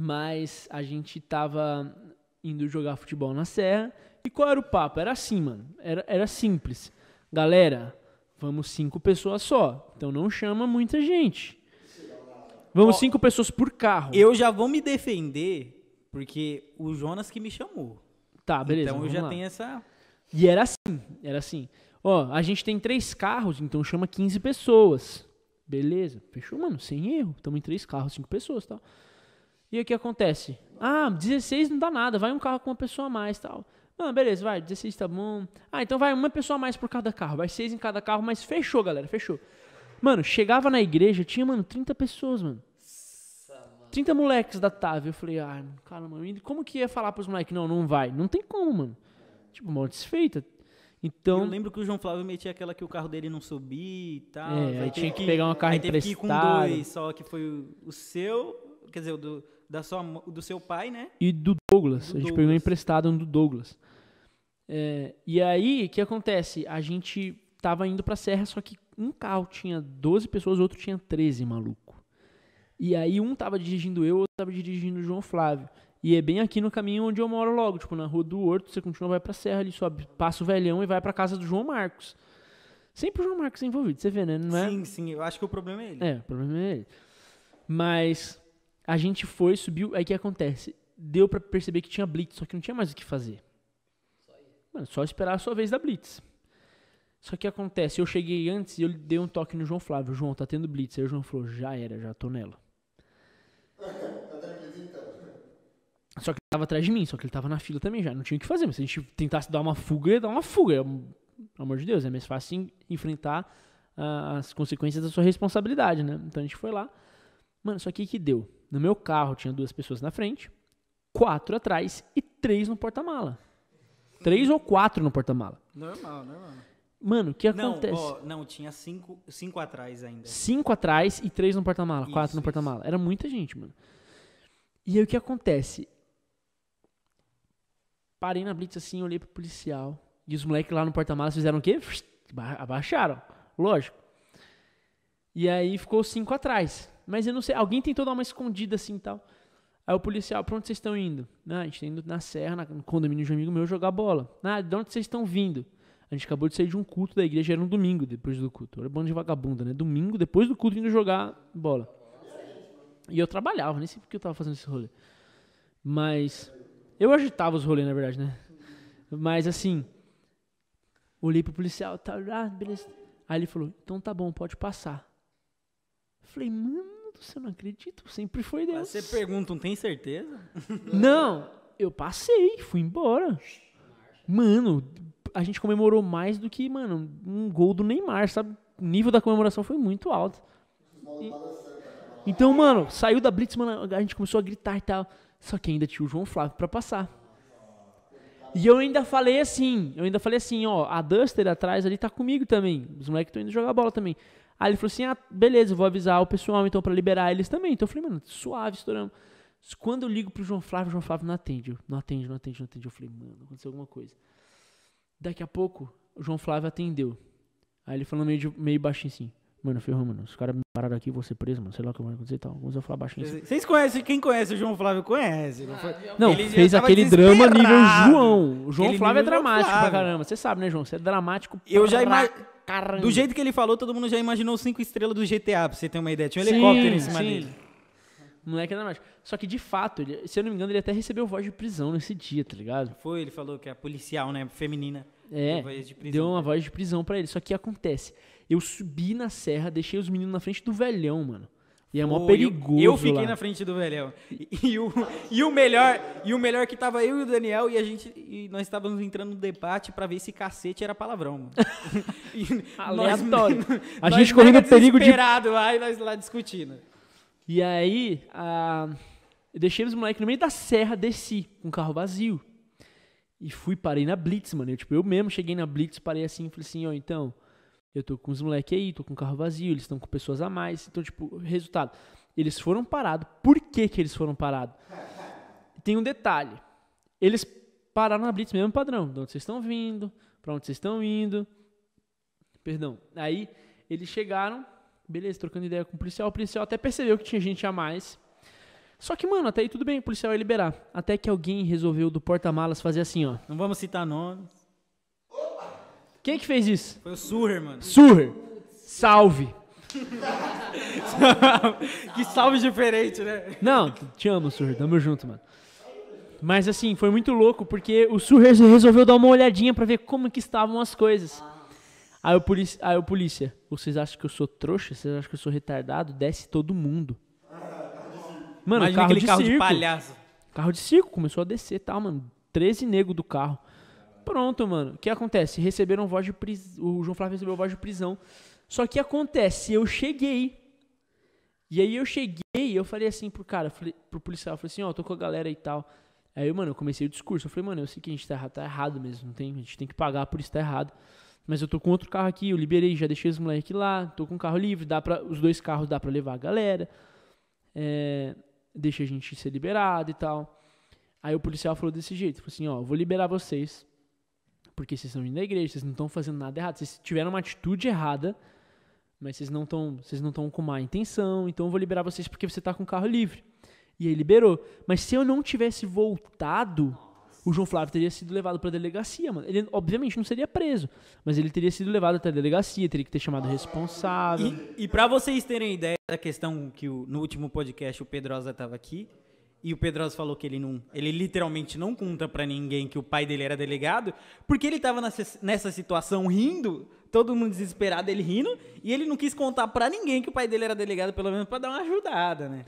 Mas a gente tava indo jogar futebol na serra. E qual era o papo? Era assim, mano. Era, era simples. Galera, vamos cinco pessoas só. Então não chama muita gente. Vamos Ó, cinco pessoas por carro. Eu já vou me defender, porque o Jonas que me chamou. Tá, beleza. Então eu já lá. tenho essa. E era assim, era assim. Ó, a gente tem três carros, então chama 15 pessoas. Beleza, fechou, mano, sem erro. Estamos em três carros, cinco pessoas, tal. Tá? E o que acontece? Ah, 16 não dá nada, vai um carro com uma pessoa a mais tal. Não, ah, beleza, vai, 16 tá bom. Ah, então vai uma pessoa a mais por cada carro, vai seis em cada carro, mas fechou, galera, fechou. Mano, chegava na igreja, tinha, mano, 30 pessoas, mano. 30 moleques da TAV. Eu falei, ah, mano. como que ia falar pros moleques? Não, não vai. Não tem como, mano. Tipo, mão desfeita. Então, eu lembro que o João Flávio metia aquela que o carro dele não subia e tal. É, aí tinha que, pegar um carro aí emprestado. Teve que ir com dois, só que foi o seu, quer dizer, o do, da sua, do seu pai, né? E do Douglas. Do a gente Douglas. pegou emprestado um do Douglas. É, e aí, o que acontece? A gente tava indo pra serra, só que um carro tinha 12 pessoas, outro tinha 13, maluco. E aí um tava dirigindo eu, outro tava dirigindo o João Flávio. E é bem aqui no caminho onde eu moro logo, tipo, na rua do Horto, você continua, vai pra serra, ali sobe, passa o velhão e vai pra casa do João Marcos. Sempre o João Marcos envolvido, você vê, né? Não é? Sim, sim, eu acho que o problema é ele. É, o problema é ele. Mas a gente foi, subiu, aí o que acontece? Deu para perceber que tinha blitz, só que não tinha mais o que fazer. Mano, só esperar a sua vez da blitz. Só que acontece, eu cheguei antes e eu dei um toque no João Flávio. João, tá tendo blitz. Aí o João falou, já era, já tô nela. Só que ele tava atrás de mim, só que ele tava na fila também já. Não tinha o que fazer, mas se a gente tentasse dar uma fuga, ia dar uma fuga. Pelo amor de Deus, é mais fácil enfrentar ah, as consequências da sua responsabilidade, né? Então a gente foi lá. Mano, só que que deu? No meu carro tinha duas pessoas na frente, quatro atrás e três no porta-mala. Três ou quatro no porta-mala. Normal, né, normal. Mano, o que não, acontece? Ó, não, tinha cinco, cinco atrás ainda. Cinco atrás e três no porta-mala, quatro no porta-mala. Era muita gente, mano. E aí o que acontece? Parei na blitz assim, olhei pro policial. E os moleques lá no porta mala fizeram o quê? Abaixaram. Lógico. E aí ficou cinco atrás. Mas eu não sei, alguém tentou dar uma escondida assim e tal. Aí o policial, pra onde vocês estão indo? Ah, a gente tá indo na serra, no condomínio de um amigo meu, jogar bola. Ah, de onde vocês estão vindo? A gente acabou de sair de um culto da igreja, era um domingo depois do culto. Era bando de vagabunda, né? Domingo, depois do culto, indo jogar bola. E eu trabalhava, nem sei porque eu tava fazendo esse rolê. Mas. Eu agitava os rolês, na verdade, né? Mas assim. Olhei pro policial, tá, ah, beleza. Aí ele falou: então tá bom, pode passar. Falei, mano do céu, não acredito, sempre foi Deus. Mas você pergunta, não tem certeza? Não, eu passei, fui embora. Mano, a gente comemorou mais do que, mano, um gol do Neymar, sabe? O nível da comemoração foi muito alto. E, então, mano, saiu da blitz, mano, a gente começou a gritar e tal. Só que ainda tinha o João Flávio para passar. E eu ainda falei assim, eu ainda falei assim, ó, a Duster atrás ali tá comigo também. Os moleques estão indo jogar bola também. Aí ele falou assim: ah, beleza, vou avisar o pessoal então para liberar eles também. Então eu falei, mano, suave, estouramos. Quando eu ligo pro João Flávio, o João Flávio não atende. Não atende, não atende, não atende. Eu falei, mano, aconteceu alguma coisa. Daqui a pouco, o João Flávio atendeu. Aí ele falou meio, de, meio baixinho assim. Mano, ferrou, mano. Os caras me pararam aqui, vou ser preso, mano. Sei lá o que vai acontecer e tal. Vamos falar baixinho. Assim. Vocês conhecem, quem conhece o João Flávio conhece. Não, foi... Ah, não ele fez aquele drama nível João. O João Flávio é dramático pra caramba. Você sabe, né, João? Você é dramático Eu pra... já imagino caramba. Do jeito que ele falou, todo mundo já imaginou cinco estrelas do GTA, pra você ter uma ideia. Tinha um sim, helicóptero em cima sim. dele. moleque era mais. Só que, de fato, ele, se eu não me engano, ele até recebeu voz de prisão nesse dia, tá ligado? Foi, ele falou que é policial, né? Feminina. É, de prisão, deu uma voz de prisão para ele. Só que acontece, eu subi na serra, deixei os meninos na frente do velhão, mano. E é mó Pô, perigoso. Eu, eu fiquei lá. na frente do Velhão. E, e, o, e o melhor, e o melhor que tava eu e o Daniel e a gente e nós estávamos entrando no debate para ver se cacete era palavrão. Mano. E Nós, a nós gente correndo perigo de lá e nós lá discutindo. E aí, a... eu deixei os moleques no meio da serra, desci com o carro vazio. E fui, parei na Blitz, mano. Eu, tipo, eu mesmo cheguei na Blitz, parei assim, falei assim, ó, oh, então, eu tô com os moleques aí, tô com o carro vazio, eles estão com pessoas a mais. Então, tipo, resultado. Eles foram parados. Por que, que eles foram parados? Tem um detalhe. Eles pararam na Blitz mesmo padrão. De onde vocês estão vindo, para onde vocês estão indo. Perdão. Aí eles chegaram, beleza, trocando ideia com o policial. O policial até percebeu que tinha gente a mais. Só que, mano, até aí tudo bem, o policial ia liberar. Até que alguém resolveu do porta-malas fazer assim, ó. Não vamos citar nomes. Quem é que fez isso? Foi o Surrer, mano. Surrer. Salve. que salve diferente, né? Não, te amo, Surrer. Tamo junto, mano. Mas assim, foi muito louco porque o Surrer resolveu dar uma olhadinha para ver como que estavam as coisas. Aí o, polícia, aí o polícia, vocês acham que eu sou trouxa? Vocês acham que eu sou retardado? Desce todo mundo. Mano, Imagina carro, de, carro circo, de palhaço. Carro de circo começou a descer, tal, tá, mano. 13 nego do carro. Pronto, mano. O que acontece? Receberam voz de prisão. O João Flávio recebeu voz de prisão. Só que acontece, eu cheguei. E aí eu cheguei e eu falei assim pro cara, falei, pro policial, falei assim, ó, oh, tô com a galera e tal. Aí, mano, eu comecei o discurso. Eu falei, mano, eu é sei que a gente tá, tá errado mesmo, não tem, a gente tem que pagar por isso tá errado. Mas eu tô com outro carro aqui, eu liberei, já deixei os moleques lá, tô com um carro livre, dá para os dois carros dá para levar a galera. É, deixa a gente ser liberado e tal. Aí o policial falou desse jeito, falou assim, ó, oh, vou liberar vocês porque vocês estão indo na igreja, vocês não estão fazendo nada errado. Vocês tiveram uma atitude errada, mas vocês não estão, vocês não estão com má intenção, então eu vou liberar vocês porque você está com o carro livre. E aí liberou. Mas se eu não tivesse voltado, o João Flávio teria sido levado para a delegacia, mano. Ele obviamente não seria preso, mas ele teria sido levado até a delegacia, teria que ter chamado o responsável. E, e para vocês terem ideia da questão que o, no último podcast o Pedrosa estava aqui, e o Pedrosa falou que ele não, ele literalmente não conta para ninguém que o pai dele era delegado, porque ele tava nessa, nessa situação rindo, todo mundo desesperado, ele rindo, e ele não quis contar para ninguém que o pai dele era delegado, pelo menos para dar uma ajudada, né?